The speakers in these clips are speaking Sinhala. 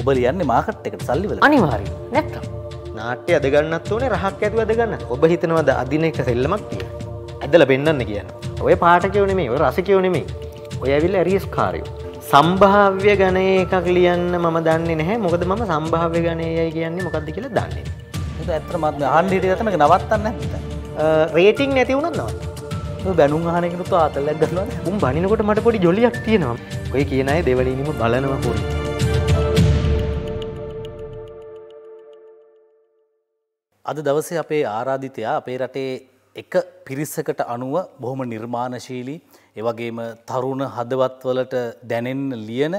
ඔබ ලියන්නේ මාකට් එකට සල්ලිවල අනිවාරය නැත්ත නාට්‍ය අදගන්නත් ඕනේ රහක් ඇතු අදගන්න ඔබ හිතනවද අදින එක සෙල්ලමක් තිය ඇදල පෙන්න්න කියන්න ඔය පාටකයවන මේ ඔය රසකයවනෙමේ ඔය ඇවිල් ඇරියස් කාරයෝ සම්භාව්‍ය ගණය එකක් ලියන්න මම දන්නේ නැහැ මොකද මම සම්භාව්‍ය ගණයයි කියන්නේ මොකක්ද කියලා දන්නේ ඇතර මත් හන්ඩිට ගතම නවත්තන්න රේටිං නැති වුණත් නවා බැනු හනකුතු අතල්ල ගන්න උම් බනිනකොට මට පොඩි ජොලියක් තියෙනවා ඔය කියනයි දෙවලීම බලනවා පොඩි අද දවසේ අපේ ආරාධිතයා අපේ රටේ එක පිරිස්සකට අනුව බොහොම නිර්මාණශීලී එවගේම තරුණ හදවත්වලට දැනෙන් ලියන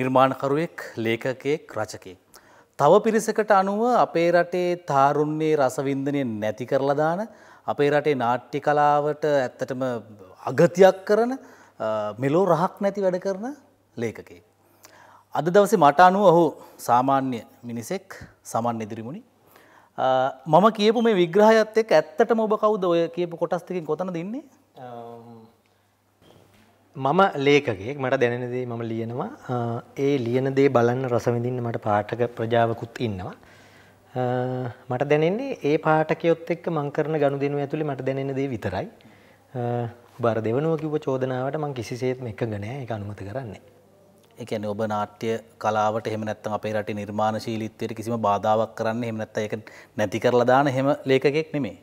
නිර්මාණකරුවෙක් ලේකකයෙක් රචකයෙක්. තව පිරිසකට අනුව අපේ රටේ තාරුන්නේ රසවින්දනය නැති කරලදාන අපේ රටේ නාට්‍ය කලාවට ඇත්තටම අගතියක් කරන මෙලෝ රහක් නැති වැඩ කරන ලේකකේ. අද දවසේ මට අනුව ඔහු සාමාන්‍ය මිනිසෙක් සමන් ඉදිරිමුණි මම කියපු මේ විග්‍රහයත් එක් ඇත්තට මොබ කවුද ඔය කියපු කොටස්තිකින් කොතන දෙන්නේ මම ලේකගේ මට දැනෙනදේ මම ලියනවා ඒ ලියන දේ බලන්න රසවිඳින්න මට පාටක ප්‍රජාවකුත් ඉන්නවා මට දැනෙන්නේ ඒ පාටකයොත් එක්ක මංකරන ගණු දෙනුව ඇතුළි මට දැනෙන දේ විතරයි බර දෙවනුව කිව චෝදනාවට මං කිසිසේත් එක ගනෑ එක අනුමත කරන්නේ එකන ඔබ නාට්‍ය කලාවට හෙම නැත්තම් අපේ රට නිර්මාණශීලිත්වයට කිසිම බාධාවක් කරන්න හෙම නැත්ත එක නැති කරලා දාන හෙම ලේකෙක් නෙමේ.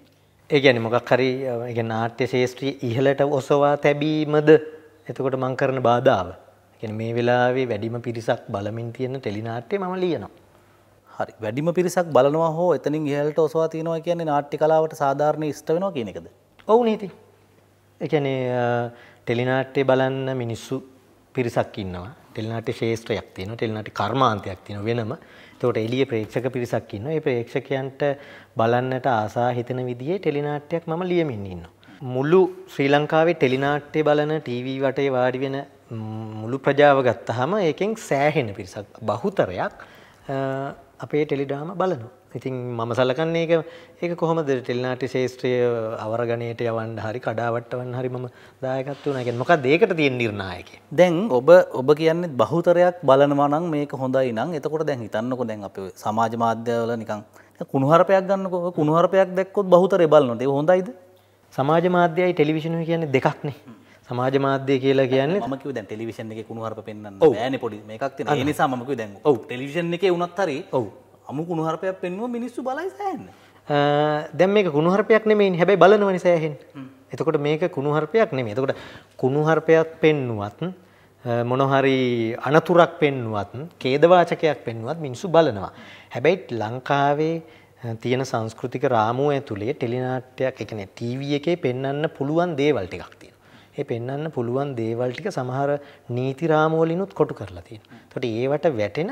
ඒ ගැන මොකක් හරි එක නාට්‍ය ශේෂත්‍රී ඉහලට ඔසවා තැබීමද එතකොට මං කරන බාධාව. එකන මේ වෙලාවේ වැඩිම පිරිසක් බලමින් තියෙන ටෙලිනාට්‍ය මම ලියනවා. හරි වැඩිම පිරිසක් බලනවා හෝ එතනින් ඉහලට ඔසවා තියෙනවා කියන්නේ නාට්‍ය කලාවට සාධාරණය ඉස්ට වෙනවා කියන එකද. ඔවු නීති. එකනේ ටෙලිනාට්‍යය බලන්න මිනිස්සු පිරිසක් ඉන්නවා ටෙලිනාට්‍ය ශේෂ්ත්‍රයක් තියෙනවා ටෙලිනාට්‍ය කර්මාන්තයක් තියෙනවා වෙනම. එතකොට එළියේ ප්‍රේක්ෂක පිරිසක් ඉන්නවා. ඒ ප්‍රේක්ෂකයන්ට බලන්නට ආසා හිතෙන විදිහේ ටෙලිනාට්‍යයක් මම ලියමින් ඉන්නවා. මුළු ශ්‍රී ලංකාවේ ටෙලිනාට්‍ය බලන ටීවී වටේ වාඩි වෙන මුළු ප්‍රජාව ගත්තාම ඒකෙන් සෑහෙන පිරිසක් බහුතරයක් අපේ ටෙලිඩ්‍රාමා බලනවා. ඉතින් මම සලකන්නේ එක ඒක කොහොමද ටෙල්නාටි ශේෂත්‍රය අවරගණයට යවන්න හරි කඩාවට්ටවන්න හරි මම දායකත් වුණා කියන්නේ මොකක්ද ඒකට තියෙන නිර්ණායකය දැන් ඔබ ඔබ කියන්නේ බහුතරයක් බලනවා නම් මේක හොඳයි නම් එතකොට දැන් හිතන්නකෝ දැන් අපේ සමාජ මාධ්‍යවල නිකන් කුණුහරපයක් ගන්නකෝ කුණුහරපයක් දැක්කොත් බහුතරය බලනවා ඒක හොඳයිද සමාජ මාධ්‍යයයි ටෙලිවිෂන් කියන්නේ දෙකක්නේ සමාජ මාධ්‍ය කියලා කියන්නේ මම කිව්ව දැන් ටෙලිවිෂන් එකේ කුණුහරුප පෙන්වන්න බෑනේ පොඩි මේකක් තියෙනවා ඒ නිසා මම කිව්ව දැන් ඔව් ටෙලිවිෂන් එකේ වුණත් හරි ඔව් අමු කුණුහරපයක් පෙන්නුව මිනිස්සු බලයි සෑහෙන්න. දැන් මේක කුණුහරපයක් නෙමෙයි හැබැයි බලනවනේ සෑහෙන්න. එතකොට මේක කුණුහරපයක් නෙමෙයි. එතකොට කුණුහරපයක් පෙන්නුවත් මොනහරි අනතුරක් පෙන්නුවත් කේදවාචකයක් පෙන්නුවත් මිනිස්සු බලනවා. හැබැයි ලංකාවේ තියෙන සංස්කෘතික රාමුව ඇතුලේ ටෙලිනාට්‍යයක් එකන ටීවී එකේ පෙන්වන්න පුළුවන් දේවල් ටිකක් තියෙනවා. ඒ පෙන්වන්න පුළුවන් දේවල් ටික සමහර නීති රාමුවලිනුත් කොටු කරලා තියෙනවා. එතකොට ඒවට වැටෙන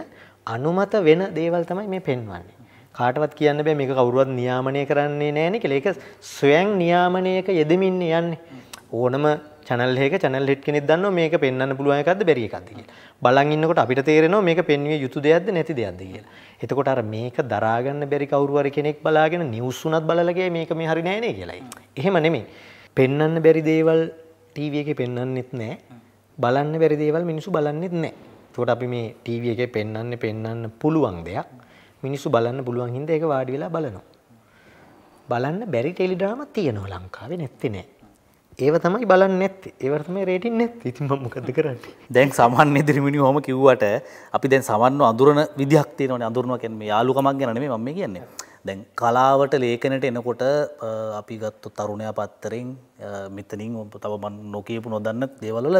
අනුමත වෙන දේවල් තමයි මේ පෙන්වන්නේ. කාටවත් කියන්න බෑ මේක කවුරුවත් නියාමනය කරන්නේ නෑනේ කියලා. ඒක ස්වයං නියාමනයක යෙදෙමින් යන්නේ. ඕනම channel එකක channel head කෙනෙක් දන්නවා මේක පෙන්වන්න පුළුවන් එකක්ද බැරි එකක්ද කියලා. බලන් ඉන්නකොට අපිට තේරෙනවා මේක පෙන්විය යුතු දෙයක්ද නැති දෙයක්ද කියලා. එතකොට අර මේක දරා ගන්න බැරි කවුරු හරි කෙනෙක් බලාගෙන නිවුස් උනත් බලලා ගියා මේක මේ හරි නෑ නේ කියලායි. එහෙම නෙමෙයි. පෙන්වන්න බැරි දේවල් TV එකේ පෙන්වන්නෙත් නෑ. බලන්න බැරි දේවල් මිනිස්සු බලන්නෙත් නෑ. එතකොට අපි මේ ටීවී එකේ පෙන්වන්න පෙන්වන්න පුළුවන් දෙයක් මිනිස්සු බලන්න පුළුවන් හින්දා ඒක වාඩි වෙලා බලනවා. බලන්න බැරි ටෙලි ඩ්‍රාමා තියෙනවා ලංකාවේ නැත්තේ නෑ. ඒව තමයි බලන්නේ නැත්තේ. ඒවට තමයි රේටින් නැත්තේ. ඉතින් මම මොකද කරන්නේ? දැන් සමන් ඉදිරිමිනි ඔහම කිව්වට අපි දැන් සමන්ව අඳුරන විදිහක් තියෙනවනේ අඳුරනවා කියන්නේ මේ යාළුකමක් ගැන නෙමෙයි මම මේ කියන්නේ. දැන් කලාවට ලේකනට එනකොට අපි ගත්තු තරුණයා පත්තරෙන් මෙතනින් තව නොකීපු නොදන්න දේවල්ල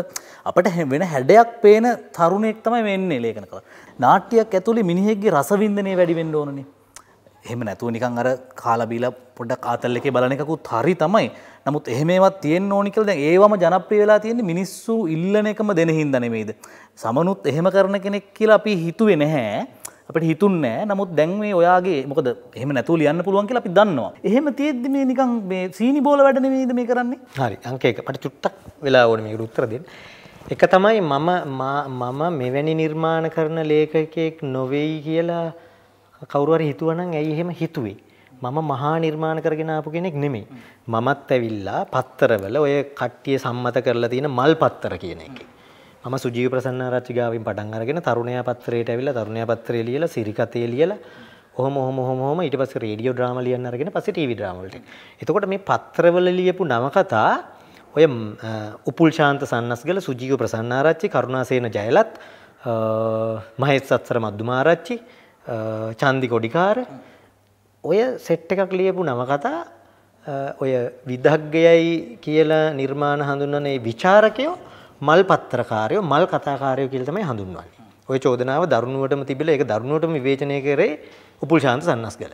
අපට වෙන හැඩයක් පේන තරුණෙක් තමයි වෙන්නේ ලේකන කළ නාට්‍යයක් ඇතුළි මිනිහෙක්ගේ රසවින්දනය වැඩිවෙන්න ඕනනි එහෙම නැතුව නිකං අර කාලබීල පොඩ්ඩක් ආතල් එකේ බලන එකකුත් හරි තමයි නමුත් එහෙමවත් තියෙන් ඕනිකල් දැන් ඒවම ජනප්‍රිය වෙලා තියෙන්නේ මිනිස්සු ඉල්ලන එකම දෙන හින්දනෙමේද සමනුත් එහෙම කරන කෙනෙක් කියලා අපි හිතුවේ නැහැ අපට හිතුන්නෑ නමුත් දැන් මේ ඔයාගේ මොකද එහෙම නැතු ලියන්න පුළුවන් කියලා අපි දන්නවා. එහෙම තියෙද්දි මේ නිකන් මේ සීනි බෝල වැඩ නෙමෙයිද මේ කරන්නේ? හරි. අංක එක. මට චුට්ටක් වෙලා ඕනේ මේකට උත්තර දෙන්න. එක තමයි මම මම මෙවැනි නිර්මාණ කරන ලේඛකයෙක් නොවේයි කියලා කවුරු හරි හිතුවනම් ඇයි එහෙම හිතුවේ? මම මහා නිර්මාණ කරගෙන ආපු කෙනෙක් නෙමෙයි. මමත් ඇවිල්ලා පත්තරවල ඔය කට්ටිය සම්මත කරලා තියෙන මල් පත්තර කියන එකේ ම සුජීව ප්‍රසන්න රච්චිගාවෙන් පටන් අරගෙන තරුණයා පත්‍රයට ඇවිල්ලා තරුණයා පත්‍රය ලියලා සිරිකතේ ලියලා ඔහොම ඔහොම ඔහොම ඔහොම ඊට පස්සේ රේඩියෝ ඩ්‍රාමා ලියන්න අරගෙන පස්සේ ටීවී ඩ්‍රාමා වලට. එතකොට මේ පත්‍රවල ලියපු නවකතා ඔය උපුල් ශාන්ත සන්නස්ගල සුජීව ප්‍රසන්නාරච්චි කරුණාසේන ජයලත් මහෙත් සත්සර මද්දුමාරච්චි චන්දි කොඩිකාර ඔය සෙට් එකක් ලියපු නවකතා ඔය විදග්ගයයි කියලා නිර්මාණ හඳුන්නනේ විචාරකයෝ මල් පත්‍රකාරයෝ මල් කතාකාරයෝ කියලා තමයි හඳුන්වන්නේ. ওই චෝදනාව දරුණුවටම තිබිලා ඒක දරුණුවටම විවේචනය කරේ උපුල් ශාන්ත සන්නස්ගල.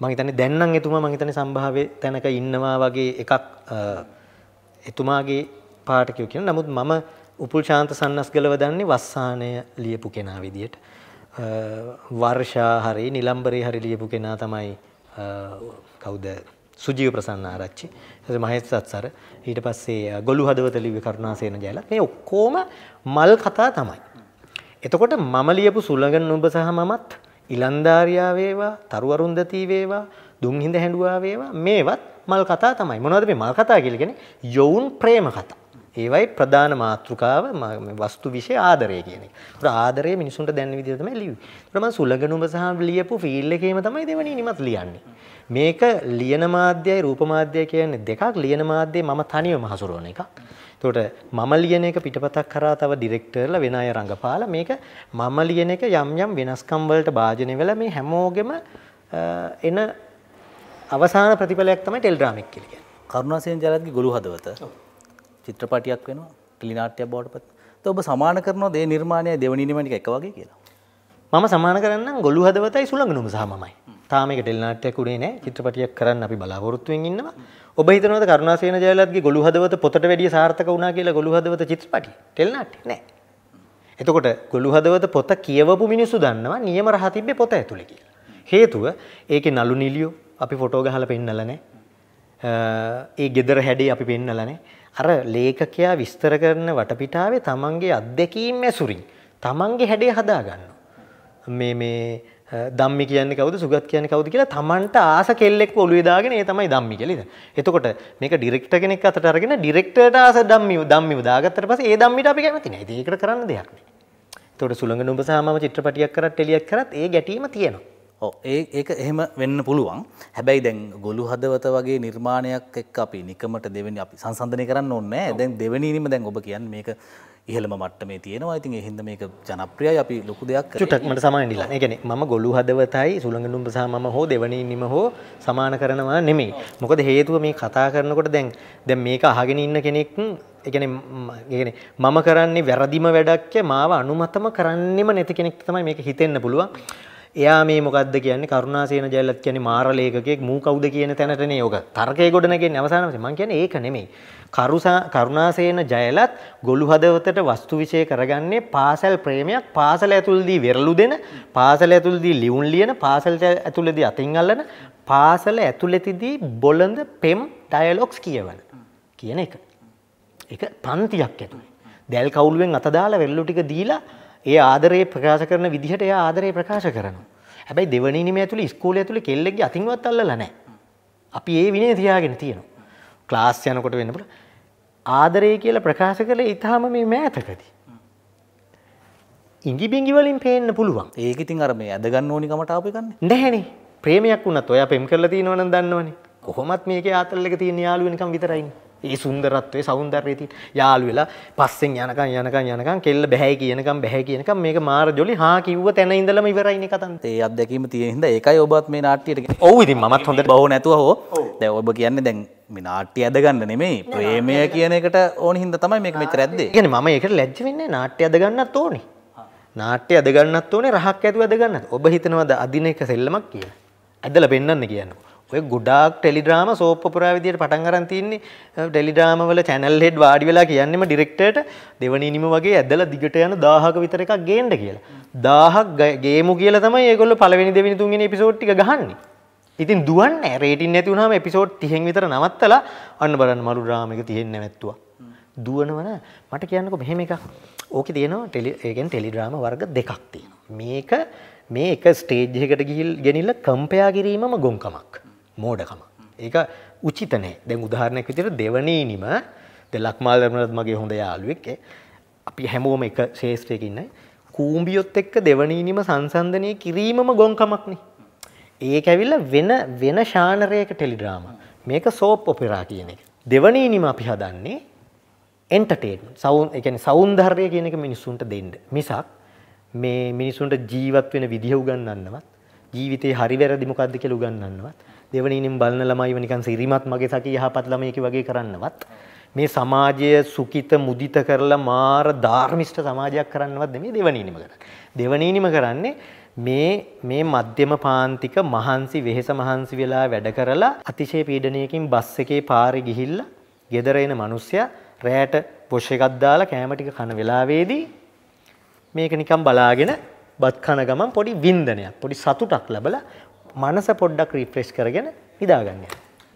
මම හිතන්නේ දැන් නම් එතුමා මම හිතන්නේ සම්භාව්‍ය තැනක ඉන්නවා වගේ එකක් එතුමාගේ පාඨකයෝ කියන. නමුත් මම උපුල් ශාන්ත සන්නස්ගලව දන්නේ වස්සානය ලියපු කෙනා විදියට. වර්ෂා හරි නිලම්බරේ හරි ලියපු කෙනා තමයි කවුද සුජීව ප්‍රසන්න ආරච්චි. එතකොට මහේස් සත්සර ඊට පස්සේ ගොළු හදවත ලිව්වේ කරුණාසේන ජයලත් මේ ඔක්කොම මල් කතා තමයි. එතකොට මම ලියපු සුළඟ නුඹ සහ මමත් ඉලන්දාරියා වේවා, තරුවරුන්දති වේවා, දුම්හිඳ හැඬුවා වේවා මේවත් මල් කතා තමයි. මොනවද මේ මල් කතා කියලා කියන්නේ? යොවුන් ප්‍රේම කතා. ඒවයි ප්‍රධාන මාතෘකාව වස්තු විෂය ආදරය කියන එක. ඒතර ආදරය මිනිසුන්ට දැනෙන විදිහ තමයි ලියුවේ. ඒතර මම සුලගනුඹ සහ ලියපු ෆීල් එකේම තමයි දෙවෙනි නිමත් ලියන්නේ. මේක ලියන මාධ්‍යයයි රූප මාධ්‍යය කියන්නේ දෙකක් ලියන මාධ්‍යයේ මම තනියම හසුරවන එකක්. එතකොට මම ලියන එක පිටපතක් කරා තව ඩිරෙක්ටර්ලා වෙන අය රඟපාලා මේක මම ලියන එක යම් යම් වෙනස්කම් වලට භාජනය වෙලා මේ හැමෝගෙම එන අවසාන ප්‍රතිඵලයක් තමයි ටෙලිඩ්‍රාමික් කියලා කියන්නේ. කරුණාසේන ජයලත්ගේ ගොළු හදවත චිත්‍රපටියක් වෙනවා ටෙලිනාට්‍යයක් බවට පත් වෙනවා. ඔබ සමාන කරනවා දේ නිර්මාණයයි දෙවනි නිර්මාණික එක වගේ කියලා. මම සමාන කරන්නම් ගොළු හදවතයි සුළඟ නුඹ සහ මමයි. තාම ඒක ටෙලිනාට්‍යයක් උනේ නැහැ. චිත්‍රපටියක් කරන්න අපි බලාපොරොත්තු වෙමින් ඉන්නවා. ඔබ හිතනවද කරුණාසේන ජයලත්ගේ ගොළු හදවත පොතට වැඩිය සාර්ථක වුණා කියලා ගොළු හදවත චිත්‍රපටිය? ටෙලිනාට්‍ය නෑ. එතකොට ගොළු හදවත පොත කියවපු මිනිස්සු දන්නවා නියම රහ තිබ්බේ පොත ඇතුලේ කියලා. හේතුව ඒකේ නලු නිලියෝ අපි ෆොටෝ ගහලා පෙන්නලා නැහැ. ඒ gedara හැඩේ අපි පෙන්නලා නැහැ. අර ලේඛකයා විස්තර කරන වටපිටාවේ තමන්ගේ අත්දැකීම් ඇසුරින් තමන්ගේ හැඩේ හදාගන්නවා. මේ මේ දම්මි කියන්නේ කවුද සුගත් කියන්නේ කවුද කියලා තමන්ට ආස කෙල්ලෙක් ඔළුවේ දාගෙන ඒ තමයි දම්මි කියලා. එතකොට මේක ඩිරෙක්ටර් කෙනෙක් අතට අරගෙන ඩිරෙක්ටර්ට ආස දම්මිව දම්මිව දාගත්තට පස්සේ ඒ දම්මිට අපි කැමති නැහැ. ඉතින් ඒකට කරන්න දෙයක් නෑ. එතකොට සුළඟ නුඹ සාමම චිත්‍රපටියක් කරත් ටෙලියක් කරත් ඒ ගැටීම තියෙනවා. ඔව් ඒ ඒක එහෙම වෙන්න පුළුවන්. හැබැයි දැන් ගොළු හදවත වගේ නිර්මාණයක් එක්ක අපි නිකමට දෙවෙනි අපි සංසන්දනය කරන්න ඕනේ නැහැ. දැන් දෙවෙනි ඉනිම දැන් ඔබ කියන්නේ මේක ඉහළම මට්ටමේ තියෙනවා ඉතින් එහින්ද මේක ජනප්‍රියයි අපි ලොකු දෙයක් චුට්ටක්මට සමාන නිලා. ඒ කියන්නේ මම ගොළු හදවතයි සුළඟනුඹ සහ මම හෝ දෙවණින්නිම හෝ සමාන කරනවා නෙමෙයි. මොකද හේතුව මේ කතා කරනකොට දැන් දැන් මේක අහගෙන ඉන්න කෙනෙක් එකන මම කරන්නේ වැරදිම වැඩක්ය මාව අනුමතම කරන්නෙම නැති කෙනෙක් තමයි මේක හිතෙන්න පුළුවන් එයා මේ මොකක්ද කියන්නේ කරුණාසේන ජයලත් කියන්නේ මාර ලේඛකයෙක් මූ කවුද කියන තැනටනේ ඔක තර්කයේ ගොඩනගන්නේ අවසාන වශයෙන් මම කියන්නේ ඒක නෙමෙයි කරුසා කරුණාසේන ජයලත් ගොළු හදවතට වස්තු විෂය කරගන්නේ පාසල් ප්‍රේමයක් පාසල ඇතුළදී වෙරළු දෙන පාසල ඇතුළදී ලියුම් ලියන පාසල ඇතුළදී අතින් අල්ලන පාසල ඇතුළතදී බොළඳ පෙම් ඩයලොග්ස් කියවන කියන එක. ඒක පන්තියක් ඇතුළේ. දැල් කවුළුවෙන් අත දාලා වෙරළු ටික දීලා ඒ ආදරේ ප්‍රකාශ කරන විදිහට එයා ආදරේ ප්‍රකාශ කරනවා. හැබැයි දෙවනි නිමය ඇතුළේ ඉස්කෝලේ ඇතුළේ කෙල්ලෙක්ගේ අතින්වත් අල්ලලා නැහැ. අපි ඒ විනය තියාගෙන තියෙනවා. ක්ලාස් යනකොට වෙන්න පුළුවන්. ආදරය කියලා ප්‍රකාශ කළේ ඊටාම මේ මෑතකදී. ඉඟි බිඟි වලින් පේන්න පුළුවන්. ඒක ඉතින් අර මේ ඇදගන්න ඕනි කමට ආපු එකනේ. නැහැනේ. ප්‍රේමයක් වුණත් ඔයා පෙම් කරලා තියෙනවනම් දන්නවනේ. කොහොමත් මේකේ ආතල් එක තියෙන යාළුවෙනකම් විතරයිනේ. ඒ සුන්දරත්වය සෞන්දර්යය තියෙන යාළු වෙලා පස්සෙන් යනකම් යනකම් යනකම් කෙල්ල බෑ කියනකම් බෑ කියනකම් මේක මාර ජොලි හා කිව්ව තැන ඉඳලම ඉවරයිනේ කතන්ත. ඒ අත්දැකීම තියෙන හින්දා ඒකයි ඔබත් මේ නාට්‍යයට ගෙන. ඔව් ඉතින් මමත් හොඳට බව නැතුව හෝ දැන් ඔබ කියන්නේ දැන් මේ නාට්‍ය ඇදගන්න නෙමේ ප්‍රේමය කියන එකට ඕන හින්ද තමයි මේක මෙච්චර ඇද්දේ. කියන්නේ මම ඒකට ලැජ්ජ වෙන්නේ නාට්‍ය ඇදගන්නත් ඕනේ. නාට්‍ය අදගන්නත් ඕනේ රහක් ඇතුව ඇදගන්නත්. ඔබ හිතනවාද අදින එක සෙල්ලමක් කියලා? ඇදලා පෙන්වන්න කියනවා. ඔය ගොඩාක් ටෙලිඩ්‍රාම සෝප් ඔපරා විදියට පටන් අරන් තින්නේ ටෙලිඩ්‍රාම වල channel head වාඩි වෙලා කියන්නෙම ඩිරෙක්ටර්ට දෙවනීනිම වගේ ඇදලා දිගට යන 1000ක විතර එකක් ගේන්න කියලා. 1000ක් ගේමු කියලා තමයි ඒගොල්ලෝ පළවෙනි දෙවෙනි තුන්වෙනි එපිසෝඩ් ටික ගහන්නේ. ඉතින් දුවන්නේ රේටින් නැති වුණාම එපිසෝඩ් 30න් විතර නවත්තලා අන්න බලන්න මරු ඩ්‍රාම එක තියෙන්නේ නැවැත්තුවා. දුවනවන මට කියන්නකො මෙහෙම එකක්. ඕකේ තියෙනවා ටෙලි ඒ කියන්නේ ටෙලිඩ්‍රාම වර්ග දෙකක් තියෙනවා. මේක මේ එක ස්ටේජ් එකකට ගිහිල් ගෙනිල්ල කම්පයා කිරීමම ගොංකමක්. මෝඩකම. ඒක උචිතනේ දැන් උදාහරණයක් විදිහට දෙවනීනිම ද ලක්මාල් ධර්මරත් මගේ හොඳ යාළුවෙක් අපි හැමෝම එක ශේෂ්ත්‍රයක ඉන්නයි කූඹියොත් එක්ක දෙවනීනිම සංසන්දනය කිරීමම ගොංකමක්නේ. ඒක ඇවිල්ලා වෙන වෙන ශානරයක ටෙලිඩ්‍රාම. මේක සෝප් ඔපෙරා කියන එක. දෙවනීනිම අපි හදන්නේ එන්ටර්ටේන් සවුන් එකන සෞන්දර්ය කියන එක මිනිස්සුන්ට දෙන්න මිසක් මේ මිනිසුන්ට ජීවත් වෙන විදිහ උගන්නන්නවත් ජීවිතේ හරි වැරදි මොකද්ද කියලා උගන්නන්නවත් දෙවනීනින් බලන ළමයිව නිකන් සිරිමත් මගේ සති යහපත් ළමයෙකි වගේ කරන්නවත් මේ සමාජය සුකිත මුදිත කරලා මාර ධාර්මිෂ්ඨ සමාජයක් කරන්නවත් මේ දෙවනීනිම කරන්නේ. දෙවනීනිම කරන්නේ මේ මේ මධ්‍යම පාන්තික මහන්සි වෙහෙස මහන්සි වෙලා වැඩ කරලා අතිශය පීඩනයකින් බස් එකේ පාරේ ගිහිල්ලා ගෙදර එන මිනිස්සයා රෑට බොෂ් එකක් දාලා කෑම ටික කන වෙලාවේදී මේක නිකන් බලාගෙන බත් කන ගමන් පොඩි වින්දනයක් පොඩි සතුටක් ලැබලා මනස පොඩ්ඩක් රිෆ්‍රෙෂ් කරගෙන නිදාගන්න.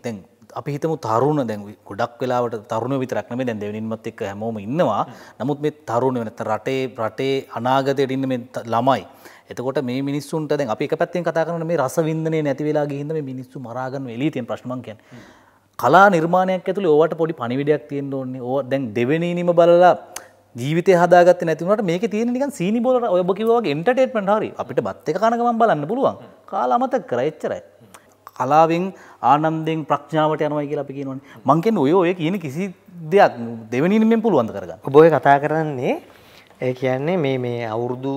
දැන් අපි හිතමු තරුණ දැන් ගොඩක් වෙලාවට තරුණ විතරක් නෙමෙයි දැන් දෙවෙනින්මත් එක්ක හැමෝම ඉන්නවා. නමුත් මේ තරුණ නැත්නම් රටේ රටේ අනාගතයට ඉන්න මේ ළමයි. එතකොට මේ මිනිස්සුන්ට දැන් අපි එක පැත්තෙන් කතා කරන මේ රසවින්දනයේ නැති වෙලා ගිහින්ද මේ මිනිස්සු මරාගන්න එළිය තියෙන ප්‍රශ්න මං කියන්නේ. කලා නිර්මාණයක් ඇතුළේ ඕවට පොඩි පණිවිඩයක් තියෙන්න ඕනේ. ඕවා දැන් දෙවෙනිනීම බලලා ජීවිතය හදාගත් නැතිවට මේක තියෙන නිකන් සීනි බෝල ඔය කිවගේ එන්ටේටමට හරි අපිට බත් එක කනකම බලන්න පුළුවන් කාලාමත කරච්චරයි. කලාවෙන් ආනන්දෙන් ප්‍රඥාවට යනවයි කියලා අපි කියනවනේ. මං කියන්නේ ඔය ඔය කියන කිසි දෙයක් දෙවෙනින්මෙන් පුළුවන් ද කරගන්න. ඔබ ඔය කතා කරන්නේ ඒ කියන්නේ මේ මේ අවුරුදු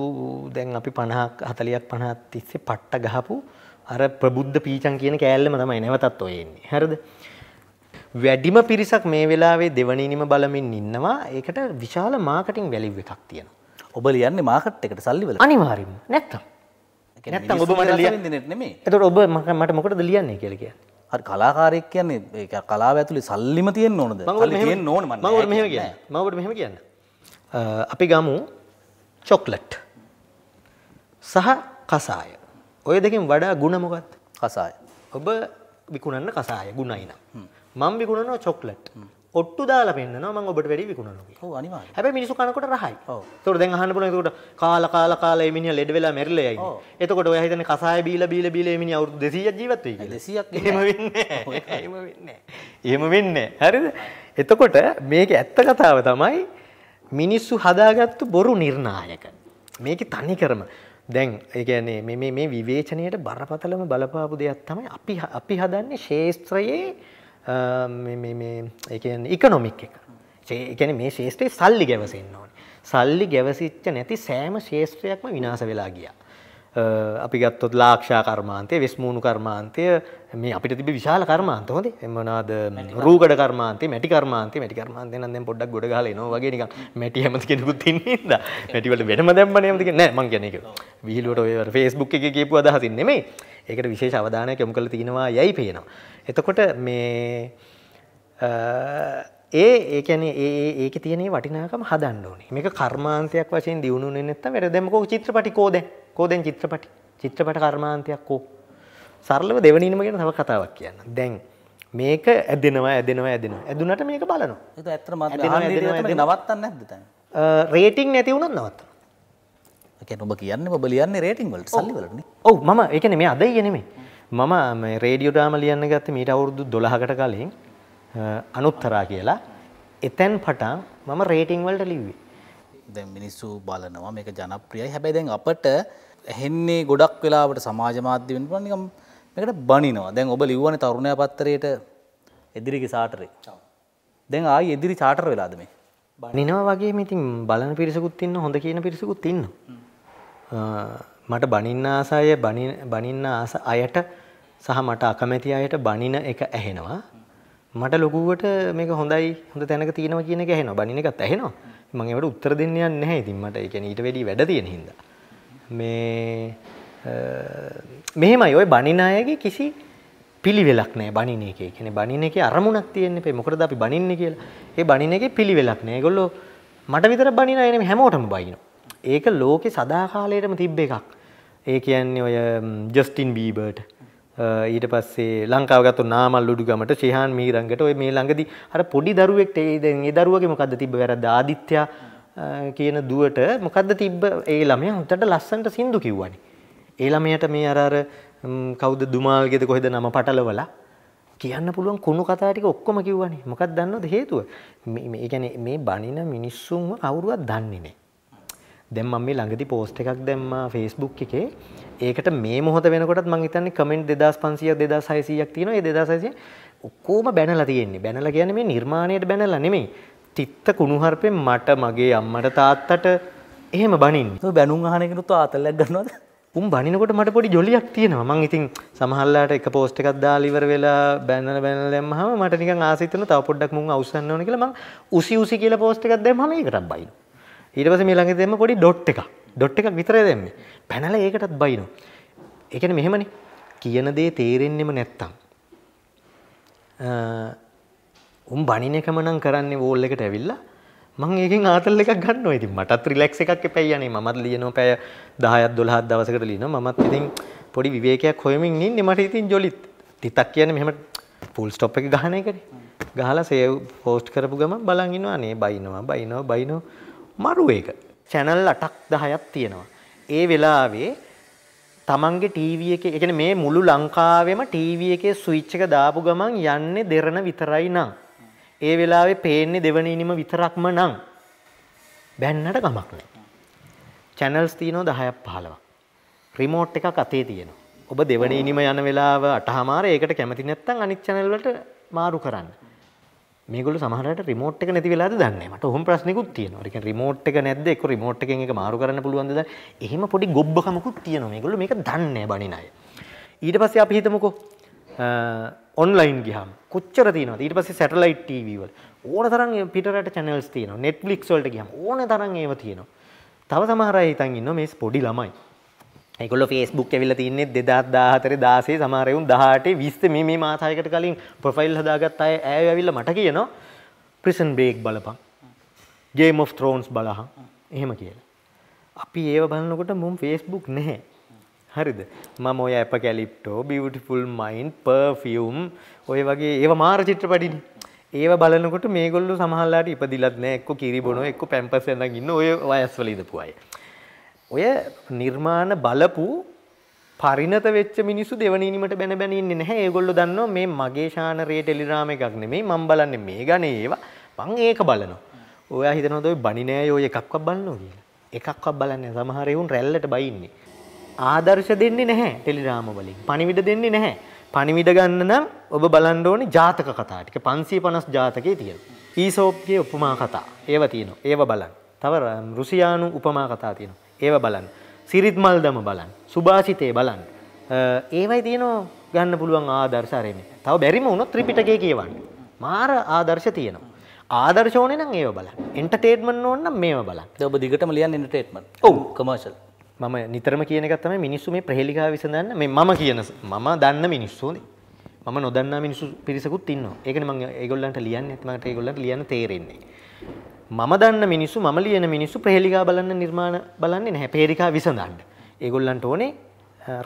දැන් අපි 50ක් 40ක් 50ක් තිස්සේ පට්ට ගහපු අර ප්‍රබුද්ධ පීචන් කියන කෑල්ලම තමයි නැවතත් ඔය එන්නේ. හරිද? වැඩිම පිරිසක් මේ වෙලාවේ දෙවනිනිම බලමින් ඉන්නවා ඒකට විශාල මාකටින් වැලිව් එකක් තියෙන ඔබ ලියන්නේ මාකට් එකට සල්ලිවල අනිවාරම නැත්තම් නැත්තම් ඔබ මට ලියන්නේ එතකොට ඔබ මට මොකටද ලියන්නේ කියලා කියන්නේ හරි කලාකාරයෙක් කියන්නේ ඒක කලාව ඇතුලේ සල්ලිම තියෙන්න ඕනද සල්ලි තියෙන්න ඕන මම ඔබට මෙහෙම කියන්නේ මම ඔබට මෙහෙම කියන්න අපි ගමු චොක්ලට් සහ කසාය ඔය දෙකෙන් වඩා ಗುಣ මොකක්ද කසාය ඔබ විකුණන්න කසාය ගුණයි නම් මං විකුණනවා චොක්ලට් ඔට්ටු දාලා පෙන්නවා මම ඔබට වැඩි විකුණනවා කියලා. ඔව් අනිවාර්යයෙන්. හැබැයි මිනිස්සු කනකොට රහයි. ඔව්. ඒතකොට දැන් අහන්න පුළුවන් ඒකට කාලා කාලා කාලා මේ මිනිහා ලෙඩ වෙලා මැරිලා යයි. එතකොට ඔයා හිතන්නේ කසාය බීලා බීලා බීලා මේ මිනිහා අවුරුදු 200ක් ජීවත් වෙයි කියලා. 200ක් එහෙම වෙන්නේ නැහැ. එහෙම වෙන්නේ නැහැ. එහෙම වෙන්නේ නැහැ. හරිද? එතකොට මේකේ ඇත්ත කතාව තමයි මිනිස්සු හදාගත්තු බොරු නිර්ණායක. මේකේ තනි කරම දැන් ඒගැනේ මේ විවේචනයට බරපතලම බලපාපු දෙයක් තමයි අපි අපි හදන්නේ ශේත්‍රයේ ඉකනොමික් එක ඒකැන මේ ශේෂත්‍රයේ සල්ලි ගැවසෙන්න්න ඕන සල්ලි ගැවසිච්ච නැති සෑම ශේෂත්‍රයක්ම විනාස වෙලා ගියා අපි ගත්තොත් ලාක්ෂා කර්මාන්තය වෙස්මූුණු කර්මාන්තය මේ අපිට තිබ විශාල කර්මාන්ත හොද එමනාද රූගඩ කර්මාන්තේ මැටි කර්මාන්තේ මැටි කර්මාන්තය නන්දෙන් පොඩ්ඩක් ගොඩ ගල නොවගේ නික මැටි හැමති කෙනෙකුත් ඉන්නද මැටිවලට වෙනම දැම්මන ඇමතික නෑ මං ගැනෙක විහිලුවට ඔය ෆේස්බුක් එක කියපු අදහසින් නෙමේ ඒකට විශේෂ අවධානයක් යොමු කළ තියෙනවා යයි පේනවා. එතකොට මේ ඒ ඒකැන ඒක තියනේ වටිනාකම හදන්න ඕනේ මේක කර්මාන්තයක් වශයෙන් දියුණු නැත්ත වැඩ දැමකෝ චිත්‍රපටි කෝදෑ කෝ දැන් චිත්‍රපටි චිත්‍රපට කර්මාන්තයක් කෝ සරලව දෙවනීම ගැන තව කතාවක් කියන්න දැන් මේක ඇදෙනවා ඇදෙනවා ඇදෙනවා ඇදුනට මේක බලනවා ඇතම නවත්තන්න ඇද රේටිං නැති වුණත් නවත් ඔබ කියන්න ඔබ ලියන්න රේටිං වලට සල්ලිවලන ඔව ම එකන මේ අදයි යනෙමේ මම රේඩියෝ ඩාම ලියන්න ගත්ත මීට අවුරුදු දොළහකට කලින් අනුත්තරා කියලා එතැන් පටන් මම රේටිං වලට ලිව්වේ දැ මිනිස්සු බලනවා මේක ජනප්‍රියයි හැබැයි දැන් අපට ඇහෙන්නේ ගොඩක් වෙලාවට සමාජ මාධ්‍යයෙන් පුළුවන් නිකම් මේකට බනිනවා. දැන් ඔබ ලිව්වනේ තරුණයා පත්තරේට එදිරිගේ සාටරේ. දැන් ආයි එදිරි සාටර වෙලාද මේ? බනිනවා වගේ ඉතින් බලන පිරිසකුත් ඉන්න හොඳ කියන පිරිසකුත් ඉන්න. මට බනින්න ආසය බනින්න ආස අයට සහ මට අකමැති අයට බනින එක ඇහෙනවා. මට ලොකුවට මේක හොඳයි හොඳ තැනක තියෙනවා කියන එක ඇහෙනවා. බනින එකත් ඇහෙනවා. මම ඒවට උත්තර දෙන්න යන්නේ නැහැ. ඉතින් මට ඒ කියන්නේ ඊට වැඩි වැඩ තියෙන හින්දා. මේ මෙහෙමයි ඔය බනින අයගේ කිසි පිළිවෙලක් නෑ බනින එක කියන බනින එක අරමුණක් තියෙන්නේ පේ මොකටද අපි බනින්නේ කියලා. ඒ බනින එකේ පිළිවෙලක් නෑ. ඒගොල්ලෝ මට විතර බනින අය නෙමෙයි හැමෝටම බනිනවා. ඒක ලෝකේ සදාකාලයටම තිබ්බ එකක්. ඒ කියන්නේ ඔය ජස්ටින් බීබර්ට ඊට පස්සේ ලංකාව ගත්ත නාමල් උඩුගමට ශිහාන් මීරංගට ඔය මේ ළඟදී අර පොඩි දරුවෙක්ට ඒ දැන් ඒ දරුවගේ මොකද්ද තිබ්බ වැරද්ද ආදිත්‍යා කියන දුවට මොකද්ද තිබ්බ ඒ ළමයා හොඳට ලස්සනට සින්දු කිව්වනේ. ඒ ළමයාට මේ අර අර කවුද දුමාල්ගේද කොහෙද නම පටලවලා කියන්න පුළුවන් කුණු කතා ටික ඔක්කොම කිව්වනේ. මොකක්ද දන්නවද හේතුව? මේ කියන්නේ මේ බණින මිනිස්සුන්ව කවුරුවත් දන්නේ නැහැ. දැන් මම මේ ළඟදී post එකක් දැම්මා Facebook එකේ. ඒකට මේ මොහොත වෙනකොටත් මම හිතන්නේ comment 2500ක් 2600ක් තියෙනවා. ඒ 2600 ඔක්කොම බැනලා තියෙන්නේ. බැනලා කියන්නේ මේ නිර්මාණයට බැනලා නෙමෙයි. තිත්ත කුණුහරපෙන් මට මගේ අම්මට තාත්තට එහෙම බනින් බැනුම් අහනකරුතු ආතල්ලක් ගන්නවද උම් බනිනකොට මට පොඩි ජොලියක් තියෙනවා මං ඉතින් සමහල්ලාට එක පෝස්ට් එකක් දාලා ඉවර වෙලා බැනලා බැනලා දැම්මහම මට නිකන් ආසයි තියෙනවා තව පොඩ්ඩක් මුන් අවසන් වෙනවා කියලා මං උසි උසි කියලා පෝස්ට් එකක් දැම්මහම ඒකටත් බයින ඊට පස්සේ මේ ළඟදී දැම්ම පොඩි ඩොට් එකක් ඩොට් එකක් විතරයි දැම්මේ පැනලා ඒකටත් බයිනවා ඒ කියන්නේ මෙහෙමනේ කියන දේ තේරෙන්නෙම නැත්තම් උම් බනින එකමනම් කරන්නේ වෝල් එකට ඇවිල්ලා මං ඒකෙන් ආතල් එකක් ගන්න ඉතින් මටත් රිලැක්ස් එකක් එපැයි යන්නේ මමත් ලියනවා පැය 10ක් 12ක් දවසකට ලියනවා මමත් ඉතින් පොඩි විවේකයක් හොයමින් ඉන්නේ මට ඉතින් ජොලිත් තිතක් කියන්නේ මෙහෙම ෆුල් ස්ටොප් එක ගහන එකනේ ගහලා සේව් පෝස්ට් කරපු ගමන් බලන් ඉනවා නේ බයිනවා බයිනවා බයිනවා මරු ඒක channel 8ක් 10ක් තියෙනවා ඒ වෙලාවේ තමන්ගේ ටීවී එකේ ඒ කියන්නේ මේ මුළු ලංකාවෙම ටීවී එකේ ස්විච් එක දාපු ගමන් යන්නේ දෙරණ විතරයි නං ඒ වෙලාවේ පේන්නේ දෙවනීනිම විතරක්ම නම් බැන්නට ගමක් නෑ. චැනල්ස් තියනෝ දහයක් පහලවක්. රිමෝට් එකක් අතේ තියෙන. ඔබ දෙවනීනිම යන වෙලාව අටහමාර ඒකට කැමති නැත්තං අනිත් චැනල්ලට මාරු කරන්න. මේගොල්ලෝ සමහරට රිමෝට් එක නැති වෙලාද දන්නේ මට ඔහොම ප්‍රශ්නකුත් තියෙනවා. ඒ කියන්නේ රිමෝට් එක නැද්ද? ඒක රිමෝට් එකෙන් එක මාරු කරන්න පුළුවන්ද? එහෙම පොඩි ගොබ්බකමකුත් තියෙනවා. මේගොල්ලෝ මේක දන්නේ නැහැ බණින අය. ඊට පස්සේ අපි හිතමුකෝ ඔන්ලයින් ගියාම කොච්චර තියෙනවද ඊට පස්සේ සැටලයිට් ටීවී වල ඕන තරම් පිටරට channels තියෙනවා Netflix වලට ගියම ඕන තරම් ඒව තියෙනවා තව සමහර අය හිතන් ඉන්නවා මේ පොඩි ළමයි ඒගොල්ලෝ Facebook ඇවිල්ලා තින්නේ 2014 16 සමහර වුන් 18 20 මේ මේ මාස හයකට කලින් ප්‍රොෆයිල් හදාගත්ත අය ඈව ඇවිල්ලා මට කියනවා prison break බලපන් Game of Thrones බලහන් එහෙම කියලා අපි ඒව බලනකොට මුම් Facebook නැහැ හරිද මම ඔය ඇප කැලිප්ටෝ බියටිෆුල් මයින් පර්ෆියුම් ඔය වගේ ඒ මාර චිත්‍රපටින් ඒ බලනකොට මේගොල්ලු සහල්ලාට ඉපදිලත්න එක්ක කිරිබොන එක්ක පැම්පසන්න ඉන්න ඔය අයස්වලද පුවයි. ඔය නිර්මාණ බලපු පරිනත වෙච්ච මිනිසු දෙවනීමට බැන බැනන්නේ නැහැ ඒගොල්ලු දන්න මේ මගේ ශානරයේ ටෙලිරාම එකක් නෙමේ මං බලන්න මේ ගන ඒවා පං ඒක බලනවා. ඔය හිතනොදයි බනිනෑ ඔය එකක්ක් බලන්නෝ කියලා එකක්ක් බලන්න සමහරවුන් රැල්ලට බයින්නේ ආදර්ශ දෙන්නේ නැහැ ටෙලිග්‍රාම වලින්. පණිවිඩ දෙන්නේ නැහැ. පණිවිඩ ගන්න නම් ඔබ බලන්න ඕනේ ජාතක කතා ටික 550 ජාතකයේ තියෙනවා. ඊසෝප්ගේ උපමා කතා. ඒව තියෙනවා. ඒව බලන්න. තව රුසියානු උපමා කතා තියෙනවා. ඒව බලන්න. සිරිත් මල්දම බලන්න. සුභාෂිතේ බලන්න. ඒවයි තියෙනවා ගන්න පුළුවන් ආදර්ශ අරගෙන. තව බැරිම වුණොත් ත්‍රිපිටකය කියවන්න. මාර ආදර්ශ තියෙනවා. ආදර්ශ ඕනේ නම් ඒව බලන්න. එන්ටර්ටේන්මන්ට් ඕන නම් මේව බලන්න. ඔබ දිගටම ලියන්නේ එන්ටර්ටේන්මන්ට්. ඔව්. කොමර්ෂල්. මම නිතරම කියන එකත්තම මිනිස්සු මේ ප්‍රහෙලිකා විසඳන්න මේ මම කියන මම දන්න මිනිස්සුනේ මම නොදන්න මිනිස්සු පිරිසකුත් ඉන්නවා ඒකන මං ඒගොල්ලන්ට ලියන්න ඇතිමට ඒගොල්ලට ලියන්න තේරෙන්නේ මම දන්න මිනිස්සු මම ලියන මිනිස්සු ප්‍රහෙලිකා බලන්න නිර්මාණ බලන්නේ නැහැ පේරිකා විසඳන්න ඒගොල්ලන්ට ඕනේ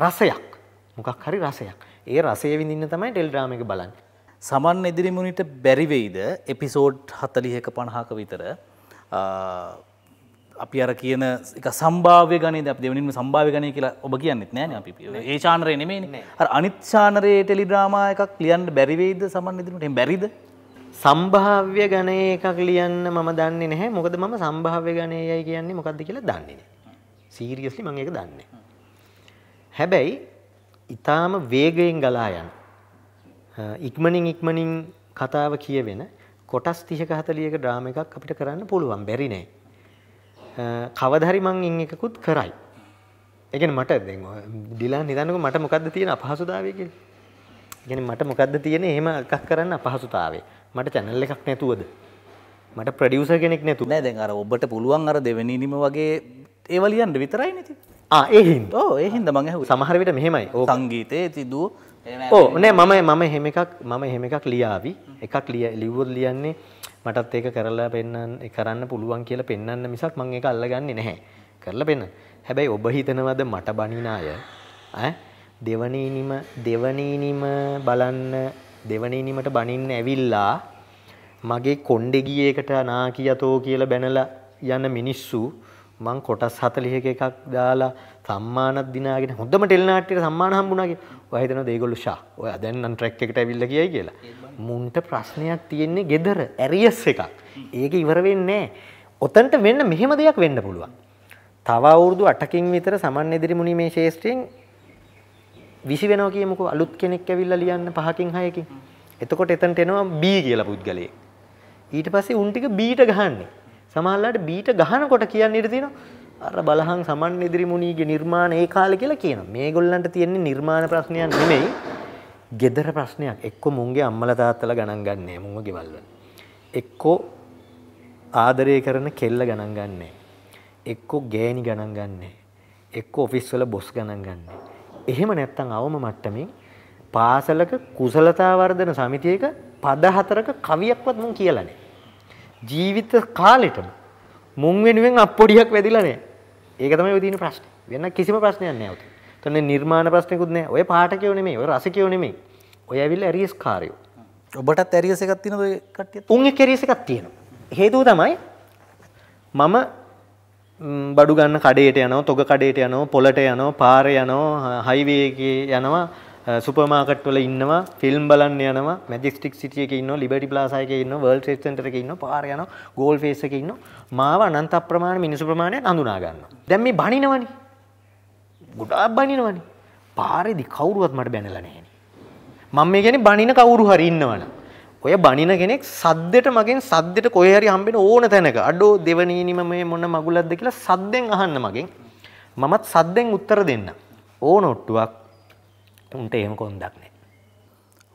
රසයක් මොකක් හරි රසයක් ඒ රසය විඳින්න තමයි ටෙල්ඩ්‍රාම එක බලන්න සමන් ඉදිරිමුණට බැරිවෙයිද එපිසෝඩ් හතලිහක පණහාක විතර අපි අර කියන එක සම්භාවය ගනය අප දෙවනින්ම සම්භාව ගනය කියලා ඔබ කියන්නෙත් නෑන අපි ඒ චානරය නෙමේ අනිත්්චානරයේ ටෙලිඩ්‍රාමා එකක් ලියන්න බැරිවේද සමන් ඉදිරට බැරිද සම්භාව්‍ය ගණය එකක් ලියන්න මම දන්නේ නැහැ මොකද මම සම්භාව්‍ය ගණයයි කියන්නේ මොකක්ද කියලා දන්නේ සීරියස්ලි මං එක දන්නේ. හැබැයි ඉතාම වේගයෙන් ගලා යන ඉක්මනින් ඉක්මනින් කතාව කියවෙන කොටස් තිහක හතලියක ඩ්‍රාම එකක් අපිට කරන්න පුළුවන් බැරි නෑ කවදරි මං ඉන් එකකුත් කරයි. එකන මට ඩිලා නිදන්නක මට මොකක්ද තියෙන අපහසුදාවයක ගෙන මට මොකක්ද තියෙන එහෙම එකක් කරන්න අපහසුතාවේ මට චැනල්ල එකක් නැතුවද මට ප්‍රඩියස කෙනෙක් නැතු නෑ දැන් අර ඔබට පුළුවන් අර දෙවැනිනිම වගේ ඒවලියන්ට විතරයි නති ඒහින් ඕ එහින්ද මඟ සමහරවිට මෙහෙමයි ඕ සංගීතය තිදූ ඕ නෑ මම මම හෙම එකක් මම හෙම එකක් ලියාවි එකක් ලිය ලිවුල් ලියන්නේ මටත් ඒක කරලා පෙන්න්න කරන්න පුළුවන් කියලා පෙන්න්න මිසක් මං එක අල්ලගන්නේ නැහැ කරලා පෙන්න හැබැයි ඔබ හිතනවද මට බනිනාය දෙවනීනිම දෙවනීනිම බලන්න දෙවනීනිමට බනින්න ඇවිල්ලා මගේ කොන්්ඩෙගියකට නාකියතෝ කියල බැනල යන්න මිනිස්සු මං කොටස් හතලිහක එකක් දාලා සම්මානත් දිනාගෙන හොඳම ටෙල්නාටට සම්මාන හම්බුණගේ වහිතන දේගොල්ලු ශා ඔය දැන්න්න ට්‍රැක් එකට ඇවිල්ල කියයි කියලා මුන්ට ප්‍රශ්නයක් තියෙන්නේ ගෙදර ඇරියස් එකක් ඒක ඉවර වෙන්නේ ඔතන්ට වෙන්න මෙහෙම දෙයක් වෙන්න පුළුවන් තව අවුරුදු අටකින් විතර සමන් ඉදිරි මුනිමේ ශේෂ්ත්‍රයෙන් විසි වෙනවා කියමුකෝ අලුත් කෙනෙක් ඇවිල්ලා ලියන්න පහකින් හයකින් එතකොට එතනට එනවා B කියලා පුද්ගලයෙක් ඊට පස්සේ උන් ටික බීට ගහන්නේ සමහරලාට බීට ගහනකොට කියන්න ඉඩ තියෙනවා අර බලහන් සමන් ඉදිරි මුණීගේ නිර්මාණ ඒ කාලේ කියලා කියනවා. මේගොල්ලන්ට තියෙන්නේ නිර්මාණ ප්‍රශ්නයක් නෙමෙයි. ගෙදර ප්‍රශ්නයක් එක්කො මුන්ගේ අම්මල තාත්තල ගණන් ගන්නේ මුම ගෙවල්ල. එක්කෝ ආදරය කරන කෙල්ල ගණන් ගන්නේ. එක්කෝ ගෑනි ගණන් ගන්නේ. එක්කෝ ඔෆිස්වල බොස් ගණන් ගන්න. එහෙම නැත්තං අවම මට්ටමින් පාසලක කුසලතාවර්ධන සමිතියක පදහතරක කවියක්වත් මුන් කියලනේ. ජීවිත කාලෙටම මුං වෙනුවෙන් අපපොඩියක් වැදිලනේ ඒකතම විදින ප්‍රශ්න වෙන්න කිසිම ප්‍රශ්නයක් නෑ ඇති. තන නිර්මාණ ප්‍රශ්නකුත් නෑ ඔය පාටකයෝ නෙමේ ඔය රසිකයෝ නෙමේ ඔය ඇවිල් ඇරියස් කාරයෝ ඔබටත් ඇරියස එකක් තියෙන කට උන්ගේ කෙරිස එකක් තියෙනවා හේතුව තමයි මම බඩු ගන්න කඩේට යනවා තොග කඩේට යනවා පොලට යනවා පාර යනවා හයිවේගේ යනවා සුපමාකට් වල ඉන්නවා ෆිල්ම් බලන්න යනවා මැජිස්ටික් සිටිය එක ඉන්නවා ලිබටි ප්ලාසා එකේ ඉන්නවා වර්ල්ඩ් ට්‍රේඩ් සෙන්ටර් එකේ ඉන්නවා පාර යනවා ගෝල් ෆේස් එකේ ඉන්නවා මාව අනන්ත අප්‍රමාණ මිනිසු ප්‍රමාණයක් අඳුනා ගන්නවා දැන් මේ බණිනවනේ ගොඩා බනිනවනේ පාරෙදි කවුරුවත් මට බැනලා නැහැ මම මේ කියන්නේ බනින කවුරු හරි ඉන්නවනේ ඔය බනින කෙනෙක් සද්දෙට මගෙන් සද්දෙට කොහේ හරි හම්බෙන ඕන තැනක අඩෝ දෙවනීනිම මේ මොන මගුලක්ද කියලා සද්දෙන් අහන්න මගෙන් මමත් සද්දෙන් උත්තර දෙන්න ඕන ඔට්ටුවක් උන්ට එහෙම කොන්දක් නැහැ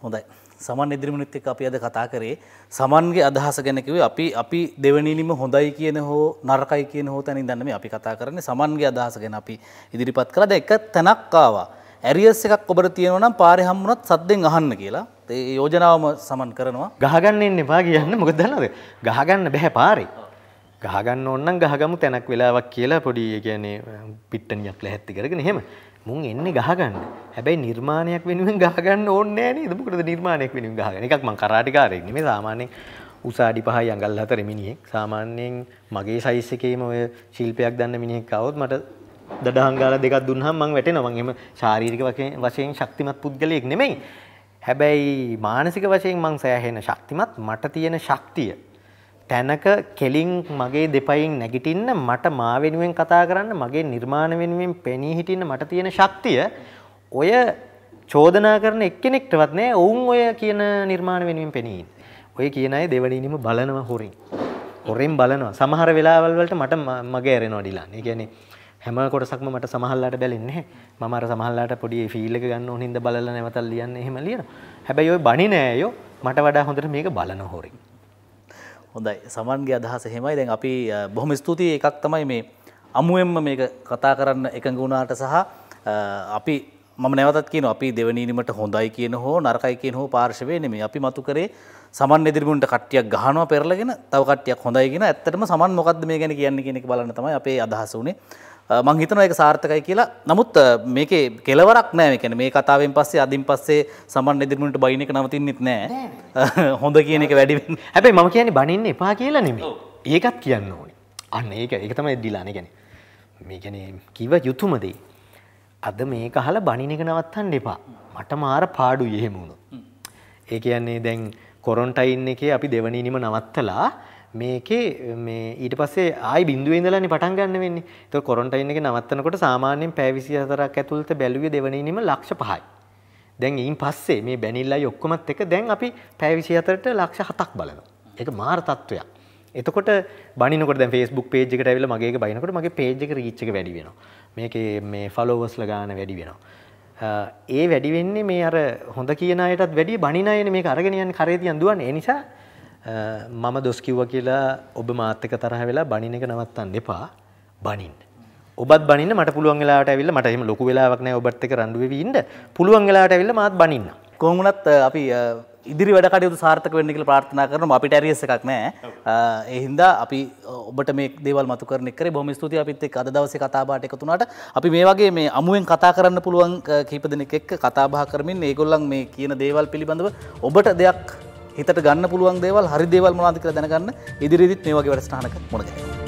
හොඳයි සමන් ඉදිරිමනිත් එක්ක අපි අද කතා කරේ සමන්ගේ අදහස ගැන කිව්වේ අපි අපි දෙවනීලිම හොඳයි කියන හෝ නරකයි කියන හෝ තැනින් දැන් මේ අපි කතා කරන්නේ සමන්ගේ අදහස ගැන අපි ඉදිරිපත් කළා. දැන් එක තැනක් ආවා. ඇරියස් එකක් ඔබට තියෙනවා නම් පාරේ හම්බුනත් සද්දෙන් අහන්න කියලා. ඒ යෝජනාවම සමන් කරනවා. ගහගන්න එන්න එපා කියන්න මොකද දන්නවද? ගහගන්න බෑ පාරේ. ගහගන්න ඕන නම් ගහගමු තැනක් වෙලාවක් කියලා පොඩි කියන්නේ පිට්ටනියක් ලැහැත්ති කරගෙන එහෙම. මුන් එන්නේ ගහගන්න හැබැයි නිර්මාණයක් වෙනුවෙන් ගහගන්න ඕන්නේ නෑනේ දමකටද නිර්මාණයක් වෙනුවෙන් ගහගන්න එකක් මං කරාටිකාරයෙක් නෙමෙයි සාමාන්‍යයෙන් උසාඩි පහයි අඟල් හතර මිනිහෙක් සාමාන්‍යයෙන් මගේ සයිස් එකේම ඔය ශිල්පයක් දන්න මිනිහෙක් આવොත් මට දඩහන් ගාලා දෙකක් දුන්නාම මං වැටෙනවා මං එහෙම ශාරීරික වශයෙන් ශක්තිමත් පුද්ගලයෙක් නෙමෙයි හැබැයි මානසික වශයෙන් මං සෑහෙන ශක්තිමත් මට තියෙන ශක්තිය තැනක කෙලින් මගේ දෙපයින් නැගිටින්න මට මා වෙනුවෙන් කතා කරන්න මගේ නිර්මාණ වෙනුවෙන් පෙනී හිටින්න මට තියෙන ශක්තිය ඔය චෝදනා කරන එක්කෙනෙක්ටවත් නෑ ඔවුන් ඔය කියන නිර්මාණ වෙනුවෙන් පෙනීන්. ඔය කියන අය දෙවනීනිම බලනව හොරින්. හොරෙන් බලනවා සමහර වෙලාවල් වලට මට මගේ ඇරෙනවා ඩිලන්. ඒ කියන්නේ හැම කොටසක්ම මට සමහරලාට බැලෙන්නේ නැහැ. මම අර සමහරලාට පොඩි ෆීල් එක ගන්න ඕන හින්දා බලලා නැවතත් ලියන්න එහෙම ලියනවා. හැබැයි ඔය බණි නෑ අයියෝ මට වඩා හොඳට මේක බලන හොරින්. හොඳයි සමන්ගේ අදහස හෙමයි දැන් අපි බොහොම ස්තුතියි එකක් තමයි මේ අමුවෙන්ම මේක කතා කරන්න එකඟ වුණාට සහ අපි මම නැවතත් කියන අපි දෙවනීමට හොඳයි කියන හෝ නරකයි කියන හෝ පාර්ශවය නෙමේ අපි මතු කරේ සමන් ඉදිරිමුන්ට කට්ටියක් ගහනවා පෙරලගෙන තව කට්ටියක් හොඳයි කියන ඇත්තටම සමන් මොකද්ද මේ ගැන කියන්නේ කියන එක බලන්න තමයි අපේ අදහස උනේ මං හිතන එක සාර්ථකයි කියලා නමුත් මේක කෙලවරක් නෑකැන මේ කතාවෙන් පස්සේ අධින් පස්සේ සමන් ඉදිරමට බයින එක නවතින්නෙත් නෑ හොඳ කියන එක වැඩි හැබැයි මම කියන්නේ බනින්න එපා කියලා නෙම ඒකත් කියන්න ඕනි අන්න ඒක එක තමයි දිලාන ගැන මේකැන කිව යුතුමදේ අද මේ කහල බනින එක නවත්තන් එපා මට මාර පාඩු එහෙමුණු ඒ කියන්නේ දැන් කොරොන්ටයින් එක අපි දෙවනීනිම නවත්තලා මේකේ මේ ඊට පස්සේ ආයි බින්දුවේ ඉඳලානේ පටන් ගන්න වෙන්නේ. ඒක කොරන්ටයින් එක නවත්තනකොට සාමාන්‍යයෙන් පැය 24ක් ඇතුළත බැලුවේ දෙවන ඉනිම ලක්ෂ 5යි. දැන් ඊයින් පස්සේ මේ බැනිල්ලයි ඔක්කොමත් එක දැන් අපි පැය 24ට ලක්ෂ 7ක් බලනවා. ඒක මාර තත්වයක්. එතකොට බනිනකොට දැන් Facebook page එකට ඇවිල්ලා මගේ එක බනිනකොට මගේ page එක reach එක වැඩි වෙනවා. මේකේ මේ followers ලා ගන්න වැඩි වෙනවා. ඒ වැඩි වෙන්නේ මේ අර හොඳ කියන අයටත් වැඩිය බනින අයනේ මේක අරගෙන යන්නේ කරේ තියන් දුවන්නේ. ඒ නිසා මම දොස් කිව්ව කියලා ඔබ මාත් එක්ක තරහ වෙලා බණින එක නවත්තන්න එපා. බණින්න. ඔබත් බණින්න මට පුළුවන් වෙලාවට ඇවිල්ලා මට එහෙම ලොකු වෙලාවක් නැහැ ඔබත් එක්ක රණ්ඩු වෙවි ඉන්න. පුළුවන් වෙලාවට ඇවිල්ලා මාත් බණින්න. කොහොම වුණත් අපි ඉදිරි වැඩ කටයුතු සාර්ථක වෙන්න කියලා ප්‍රාර්ථනා කරනවා අපිට ඇරියස් එකක් නැහැ. ඒ හින්දා අපි ඔබට මේ දේවල් මතු කරන එකේ බොහොම ස්තුතියි අපිත් එක්ක අද දවසේ කතා බහට එකතු වුණාට අපි මේ වගේ මේ අමුවෙන් කතා කරන්න පුළුවන් කීප දෙනෙක් එක්ක කතා බහ කරමින් මේගොල්ලන් මේ කියන දේවල් පිළිබඳව ඔබට දෙයක් හිතට ගන්න පුළුවන් දේවල් හරි දේවල් මොනාද කියලා දැනගන්න ඉදිරිදිත් මේ වගේ වැඩසටහනක මුණ ගැහෙන්න.